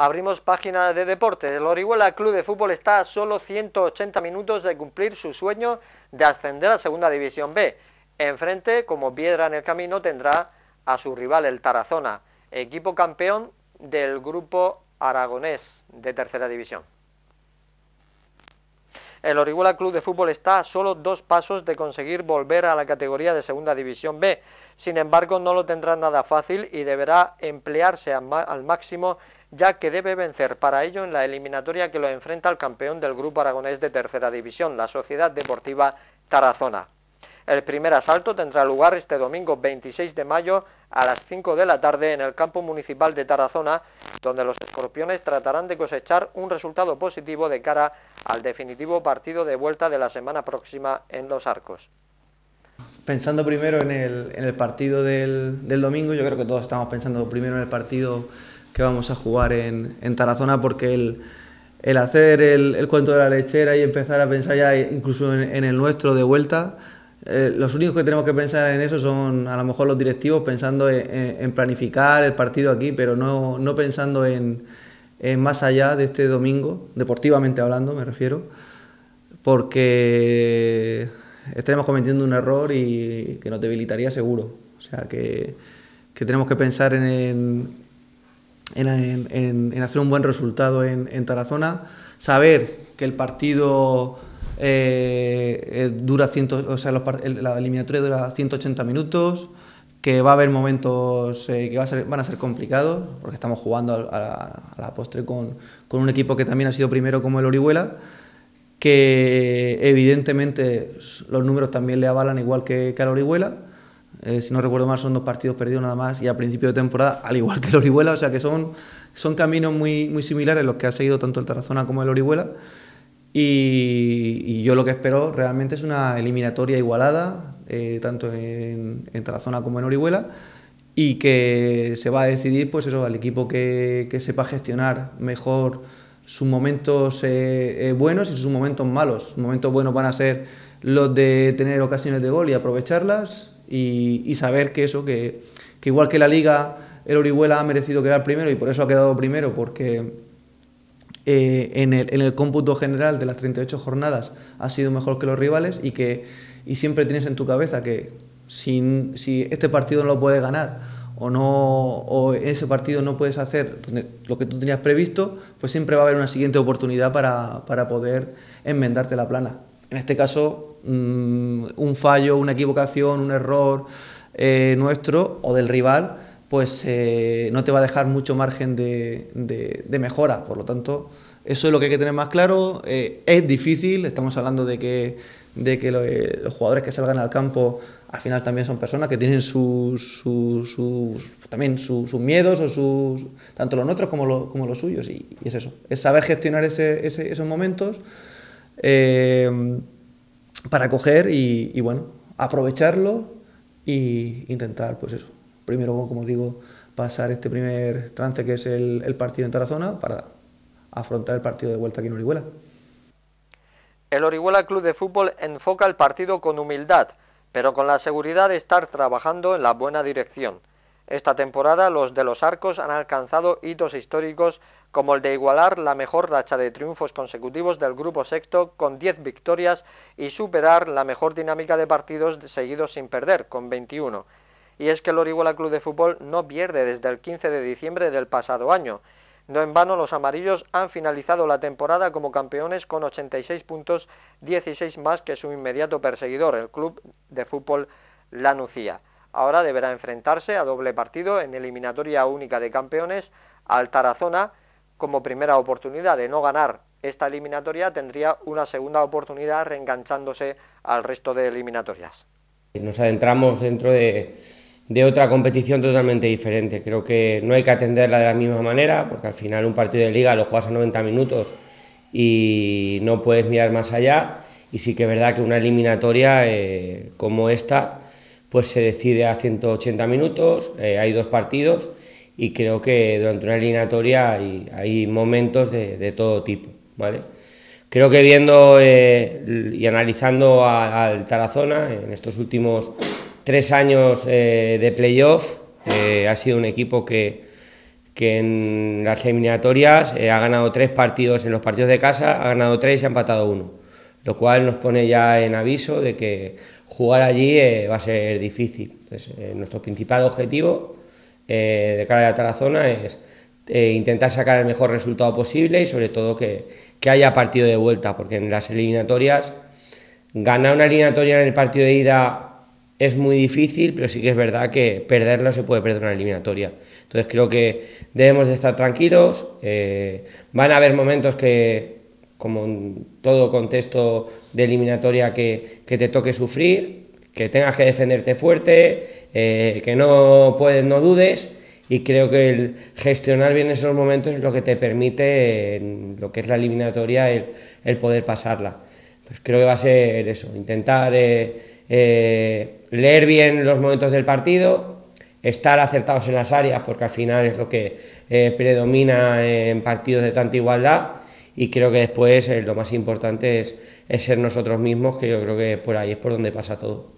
Abrimos página de deporte. El Orihuela Club de Fútbol está a solo 180 minutos de cumplir su sueño de ascender a Segunda División B. Enfrente, como piedra en el camino, tendrá a su rival el Tarazona, equipo campeón del grupo aragonés de Tercera División. El Orihuela Club de Fútbol está a solo dos pasos de conseguir volver a la categoría de Segunda División B. Sin embargo, no lo tendrá nada fácil y deberá emplearse al máximo ya que debe vencer para ello en la eliminatoria que lo enfrenta al campeón del grupo aragonés de tercera división, la Sociedad Deportiva Tarazona. El primer asalto tendrá lugar este domingo 26 de mayo a las 5 de la tarde en el campo municipal de Tarazona, donde los escorpiones tratarán de cosechar un resultado positivo de cara al definitivo partido de vuelta de la semana próxima en Los Arcos. Pensando primero en el, partido del, domingo, yo creo que todos estamos pensando primero en el partido que vamos a jugar en, Tarazona, porque el, hacer el, cuento de la lechera y empezar a pensar ya incluso en el nuestro de vuelta, eh, los únicos que tenemos que pensar en eso son a lo mejor los directivos pensando en, planificar el partido aquí, pero no, pensando en, más allá de este domingo, deportivamente hablando me refiero, porque estaremos cometiendo un error y que nos debilitaría seguro. O sea que, tenemos que pensar en, en, hacer un buen resultado en, en Tarazona, saber que el partido eh, eh, dura o sea, la eliminatoria dura 180 minutos, que va a haber momentos eh, que van a ser complicados, porque estamos jugando a, la postre con, un equipo que también ha sido primero como el Orihuela, que evidentemente los números también le avalan igual que, que al Orihuela. si no recuerdo mal, son dos partidos perdidos nada más y al principio de temporada, al igual que el Orihuela, o sea que son, son caminos muy, muy similares los que ha seguido tanto el Tarazona como el Orihuela. Y, yo lo que espero realmente es una eliminatoria igualada, eh, tanto en, la zona como en Orihuela, y que se va a decidir pues eso, al equipo que, que sepa gestionar mejor sus momentos eh, eh, buenos y sus momentos malos. Sus momentos buenos van a ser los de tener ocasiones de gol y aprovecharlas y, saber que eso, que igual que la liga, el Orihuela ha merecido quedar primero y por eso ha quedado primero, porque eh, en, el, cómputo general de las 38 jornadas ...ha sido mejor que los rivales y que y siempre tienes en tu cabeza que si, este partido no lo puedes ganar o no o ese partido no puedes hacer lo que tú tenías previsto, pues siempre va a haber una siguiente oportunidad para, para poder enmendarte la plana. En este caso, mm, un fallo, una equivocación, un error eh, nuestro o del rival pues eh, no te va a dejar mucho margen de, mejora. Por lo tanto, eso es lo que hay que tener más claro. Eh, es difícil, estamos hablando de que, de que eh, los, jugadores que salgan al campo al final también son personas que tienen sus, sus, también sus, miedos, o sus, tanto los nuestros como, los, como los suyos. Y, es eso, es saber gestionar esos momentos para coger y, bueno, aprovecharlo y intentar pues eso primero, como digo, pasar este primer trance que es el, partido en Tarazona para afrontar el partido de vuelta aquí en Orihuela. El Orihuela Club de Fútbol enfoca el partido con humildad, pero con la seguridad de estar trabajando en la buena dirección. Esta temporada los de los arcos han alcanzado hitos históricos como el de igualar la mejor racha de triunfos consecutivos del grupo sexto con 10 victorias y superar la mejor dinámica de partidos seguidos sin perder con 21 y es que el Orihuela Club de Fútbol no pierde desde el 15 de diciembre del pasado año. No en vano los amarillos han finalizado la temporada como campeones con 86 puntos, 16 más que su inmediato perseguidor, el Club de Fútbol Lanucía. Ahora deberá enfrentarse a doble partido en eliminatoria única de campeones al Tarazona como primera oportunidad de no ganar esta eliminatoria tendría una segunda oportunidad reenganchándose al resto de eliminatorias. Nos adentramos dentro de, de otra competición totalmente diferente. Creo que no hay que atenderla de la misma manera, porque al final un partido de liga lo juegas a 90 minutos y no puedes mirar más allá. Y sí que es verdad que una eliminatoria eh, como esta, pues se decide a 180 minutos, eh, hay dos partidos y creo que durante una eliminatoria hay, momentos de, todo tipo, ¿vale? Creo que viendo eh, y analizando al Tarazona en estos últimos tres años eh, de playoff. Eh, ha sido un equipo que, que en las eliminatorias eh, ha ganado tres partidos en los partidos de casa, ha ganado tres y ha empatado uno, lo cual nos pone ya en aviso de que jugar allí va a ser difícil. nuestro principal objetivo de cara a la zona es intentar sacar el mejor resultado posible y sobre todo que, que haya partido de vuelta, porque en las eliminatorias ganar una eliminatoria en el partido de ida es muy difícil, pero sí que es verdad que perderlo se puede perder una eliminatoria. Entonces creo que debemos de estar tranquilos. Eh, van a haber momentos que, como en todo contexto de eliminatoria, que, te toque sufrir, que tengas que defenderte fuerte, eh, que no puedes, no dudes. Y creo que el gestionar bien esos momentos es lo que te permite, en lo que es la eliminatoria, el, poder pasarla. Entonces pues creo que va a ser eso, intentar... Eh, leer bien los momentos del partido, estar acertados en las áreas, porque al final es lo que eh, predomina en partidos de tanta igualdad. Y creo que después eh, lo más importante es, ser nosotros mismos, que yo creo que por ahí es por donde pasa todo.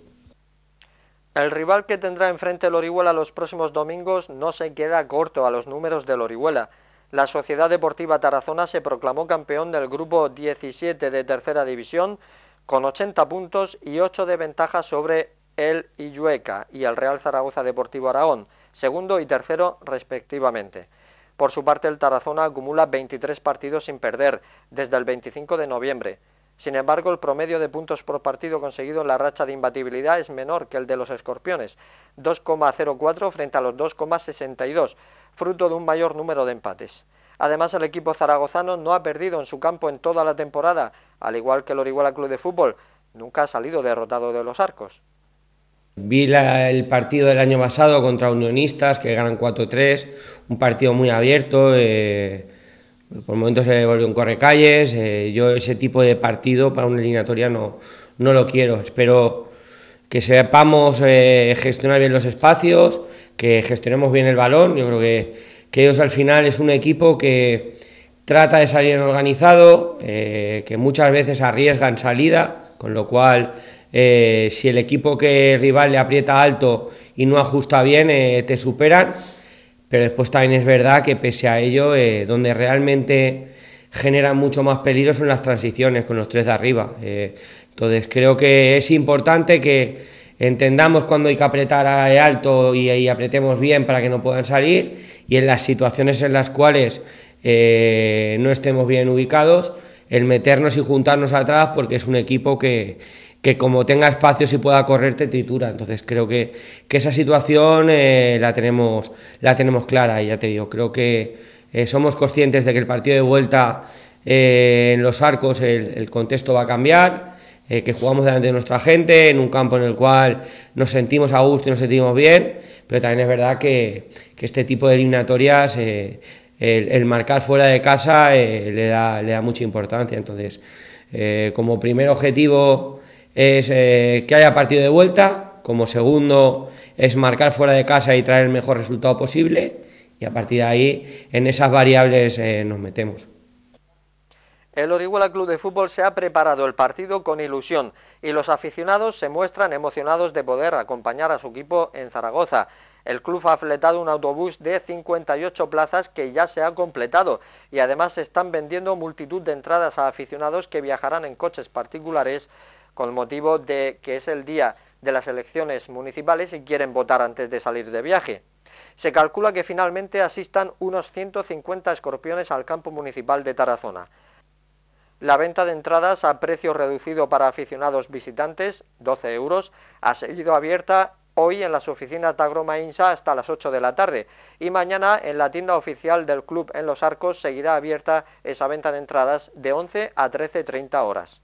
El rival que tendrá enfrente el Orihuela los próximos domingos no se queda corto a los números del Orihuela. La Sociedad Deportiva Tarazona se proclamó campeón del grupo 17 de Tercera División con 80 puntos y 8 de ventaja sobre el Illueca y el Real Zaragoza Deportivo Aragón, segundo y tercero respectivamente. Por su parte, el Tarazona acumula 23 partidos sin perder desde el 25 de noviembre. Sin embargo, el promedio de puntos por partido conseguido en la racha de imbatibilidad es menor que el de los escorpiones, 2,04 frente a los 2,62, fruto de un mayor número de empates. Además, el equipo zaragozano no ha perdido en su campo en toda la temporada, al igual que el Orihuela Club de Fútbol, nunca ha salido derrotado de los arcos. Vi el partido del año pasado contra Unionistas, que ganan 4-3, un partido muy abierto. Eh, por momentos se volvió un correcalles. Eh, yo ese tipo de partido para una eliminatoria no, no lo quiero. Espero que sepamos eh, gestionar bien los espacios, que gestionemos bien el balón. Yo creo que, que ellos al final es un equipo que trata de salir organizado, que muchas veces arriesgan salida, con lo cual eh, si el equipo que rival le aprieta alto y no ajusta bien, eh, te superan. Pero después también es verdad que pese a ello, eh, donde realmente generan mucho más peligro son las transiciones con los tres de arriba. entonces creo que es importante que entendamos cuando hay que apretar alto y, y, apretemos bien para que no puedan salir y en las situaciones en las cuales no estemos bien ubicados, el meternos y juntarnos atrás porque es un equipo que que como tenga espacio y pueda correr te tritura. Entonces creo que, que esa situación eh, la, tenemos, la tenemos clara y ya te digo, creo que eh, somos conscientes de que el partido de vuelta eh, en los arcos el, contexto va a cambiar, que jugamos delante de nuestra gente, en un campo en el cual nos sentimos a gusto y nos sentimos bien, pero también es verdad que, que este tipo de eliminatorias... El, el, marcar fuera de casa le da, le, da, mucha importancia. Entonces, como primer objetivo es eh, que haya partido de vuelta, como segundo es marcar fuera de casa y traer el mejor resultado posible y a partir de ahí en esas variables eh, nos metemos. El Orihuela Club de Fútbol se ha preparado el partido con ilusión y los aficionados se muestran emocionados de poder acompañar a su equipo en Zaragoza. El club ha fletado un autobús de 58 plazas que ya se ha completado y además se están vendiendo multitud de entradas a aficionados que viajarán en coches particulares con motivo de que es el día de las elecciones municipales y quieren votar antes de salir de viaje. Se calcula que finalmente asistan unos 150 escorpiones al campo municipal de Tarazona. La venta de entradas a precio reducido para aficionados visitantes, 12 euros, ha seguido abierta hoy en las oficinas de Insa hasta las 8 de la tarde y mañana en la tienda oficial del club en Los Arcos seguirá abierta esa venta de entradas de 11 a 13.30 horas.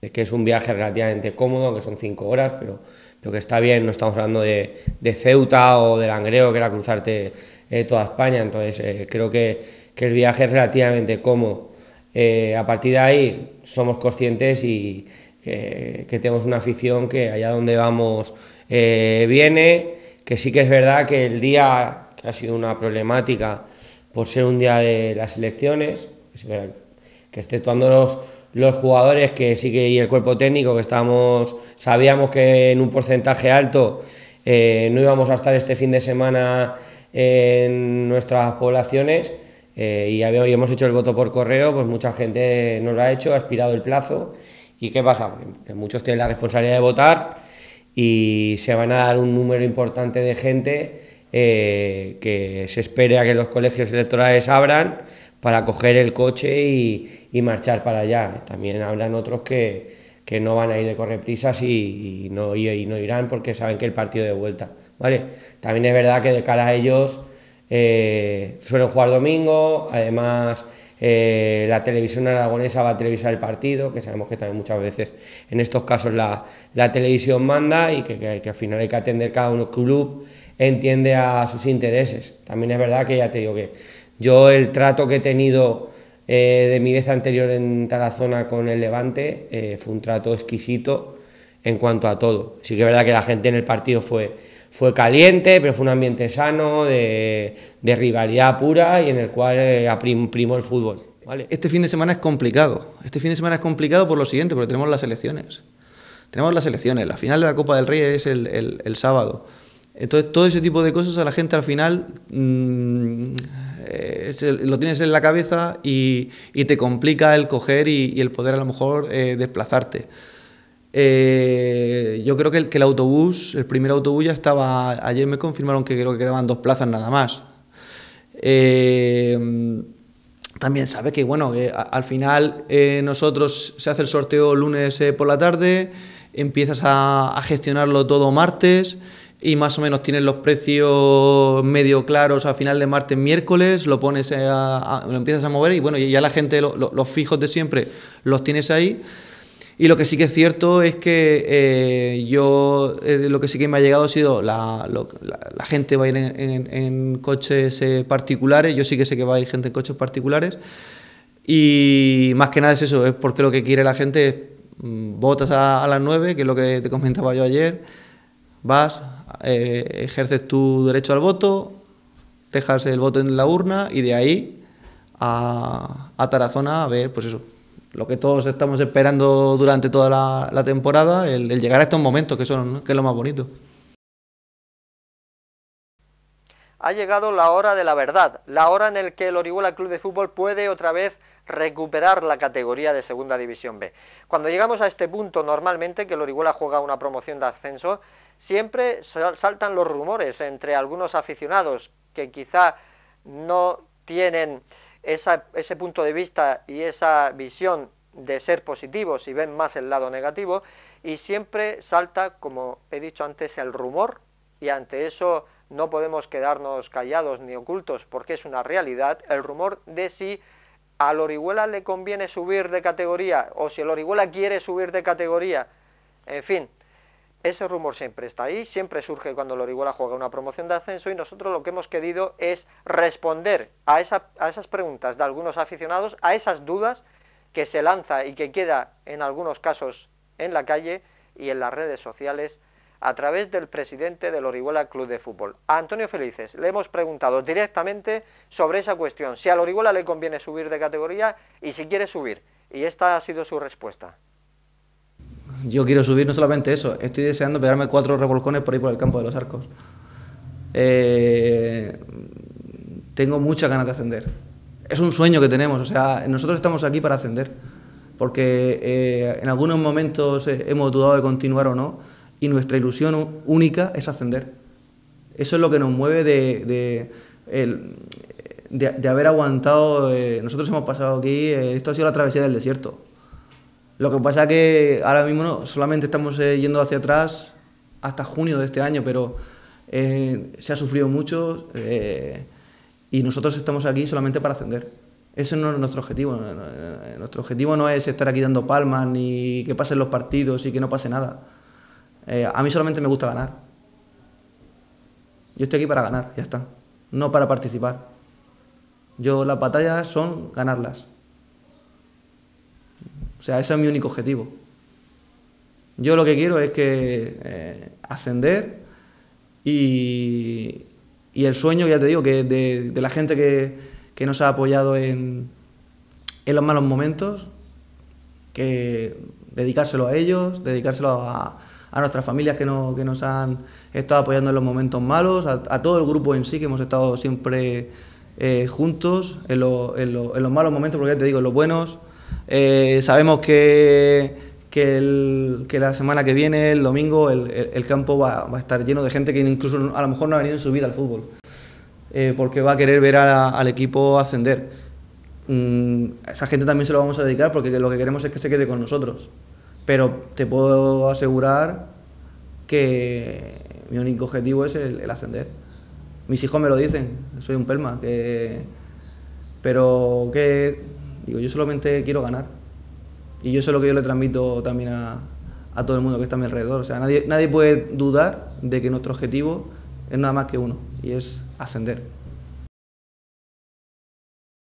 Es que es un viaje relativamente cómodo, que son cinco horas, pero, lo que está bien, no estamos hablando de, de Ceuta o de Langreo, que era cruzarte eh, toda España, entonces eh, creo que, que, el viaje es relativamente cómodo. Eh, a partir de ahí somos conscientes y que, tenemos una afición que allá donde vamos viene, que sí que es verdad que el día, ha sido una problemática por ser un día de las elecciones, que exceptuando los los jugadores que sí y el cuerpo técnico que estábamos sabíamos que en un porcentaje alto eh, no íbamos a estar este fin de semana en nuestras poblaciones eh, y hemos hecho el voto por correo pues mucha gente no lo ha hecho ha expirado el plazo y qué pasa que muchos tienen la responsabilidad de votar y se van a dar un número importante de gente eh, que se espere a que los colegios electorales abran para coger el coche y, y marchar para allá. También hablan otros que, que no van a ir de correprisas y, y, no, irán porque saben que el partido de vuelta. ¿vale? También es verdad que de cara a ellos eh, suelen jugar domingo, además eh, la televisión aragonesa va a televisar el partido, que sabemos que también muchas veces en estos casos la, la televisión manda y que, al final hay que atender cada uno club entiende a sus intereses. También es verdad que ya te digo que yo el trato que he tenido eh, de mi vez anterior en Tarazona con el Levante, eh, fue un trato exquisito en cuanto a todo. Sí que es verdad que la gente en el partido fue, fue caliente, pero fue un ambiente sano, de, rivalidad pura y en el cual eh, primó el fútbol. Este fin de semana es complicado. Este fin de semana es complicado por lo siguiente, porque tenemos las elecciones. Tenemos las elecciones. La final de la Copa del Rey es el, sábado. Entonces, todo ese tipo de cosas a la gente al final... Mm, eh, lo tienes en la cabeza y, te complica el coger y, el poder a lo mejor eh, desplazarte. Eh, yo creo que el, autobús, el primer autobús ya estaba, ayer me confirmaron que creo que quedaban dos plazas nada más. también sabes que, bueno, al final nosotros se hace el sorteo lunes por la tarde, empiezas a gestionarlo todo martes y más o menos tienes los precios medio claros a final de martes, miércoles, lo pones a, lo empiezas a mover y bueno, ya la gente, los fijos de siempre, los tienes ahí. Y lo que sí que es cierto es que eh, yo, eh, lo que sí que me ha llegado ha sido la, la, gente va a ir en, coches eh, particulares, yo sí que sé que va a ir gente en coches particulares. Y más que nada es eso, es porque lo que quiere la gente es votas mm, a, a las 9, que es lo que te comentaba yo ayer, vas, eh, ejerces tu derecho al voto, dejas el voto en la urna y de ahí a, Tarazona a ver, pues eso, lo que todos estamos esperando durante toda la, temporada, el, llegar a estos momentos que son, que es lo más bonito. Ha llegado la hora de la verdad, la hora en la que el Orihuela Club de Fútbol puede otra vez recuperar la categoría de Segunda División B. Cuando llegamos a este punto, normalmente que el Orihuela juega una promoción de ascenso, Siempre saltan los rumores entre algunos aficionados que quizá no tienen ese punto de vista y esa visión de ser positivos y ven más el lado negativo y siempre salta, como he dicho antes, el rumor y ante eso no podemos quedarnos callados ni ocultos porque es una realidad, el rumor de si al Orihuela le conviene subir de categoría o si el Orihuela quiere subir de categoría. En fin, ese rumor siempre está ahí, siempre surge cuando el Orihuela juega una promoción de ascenso y nosotros lo que hemos querido es responder a, esas preguntas de algunos aficionados, a esas dudas que se lanza y que queda en algunos casos en la calle y en las redes sociales a través del presidente del Orihuela Club de Fútbol. A Antonio Felices le hemos preguntado directamente sobre esa cuestión, si a Orihuela le conviene subir de categoría y si quiere subir. Y esta ha sido su respuesta yo quiero subir no solamente eso, estoy deseando pegarme cuatro revolcones por ahí por el campo de los arcos. Eh, tengo muchas ganas de ascender. Es un sueño que tenemos, o sea, nosotros estamos aquí para ascender, porque eh, en algunos momentos eh, hemos dudado de continuar o no, y nuestra ilusión única es ascender. Eso es lo que nos mueve de, de haber aguantado, nosotros hemos pasado aquí, esto ha sido la travesía del desierto. Lo que pasa es que ahora mismo no, solamente estamos eh, yendo hacia atrás hasta junio de este año, pero eh, se ha sufrido mucho eh, y nosotros estamos aquí solamente para ascender. Ese no es nuestro objetivo. Nuestro objetivo no es estar aquí dando palmas ni que pasen los partidos y que no pase nada. a mí solamente me gusta ganar. Yo estoy aquí para ganar, ya está. No para participar. Yo las batallas son ganarlas. O sea, ese es mi único objetivo. Yo lo que quiero es que eh, ascender y, y, el sueño, ya te digo, que de, la gente que, que, nos ha apoyado en, en los malos momentos, que dedicárselo a ellos, dedicárselo a, a nuestras familias que, nos han estado apoyando en los momentos malos, a, todo el grupo en sí que hemos estado siempre eh, juntos en, en, los malos momentos, porque ya te digo, en los buenos eh, sabemos que, la semana que viene, el domingo, el, campo va, a estar lleno de gente que incluso a lo mejor no ha venido en su vida al fútbol, eh, porque va a querer ver al equipo ascender. Mm, esa gente también se lo vamos a dedicar porque lo que queremos es que se quede con nosotros. Pero te puedo asegurar que mi único objetivo es el, ascender. Mis hijos me lo dicen, soy un pelma, que, pero que Digo, yo solamente quiero ganar. Y yo eso es lo que yo le transmito también a, todo el mundo que está a mi alrededor. O sea, nadie, nadie puede dudar de que nuestro objetivo es nada más que uno, y es ascender.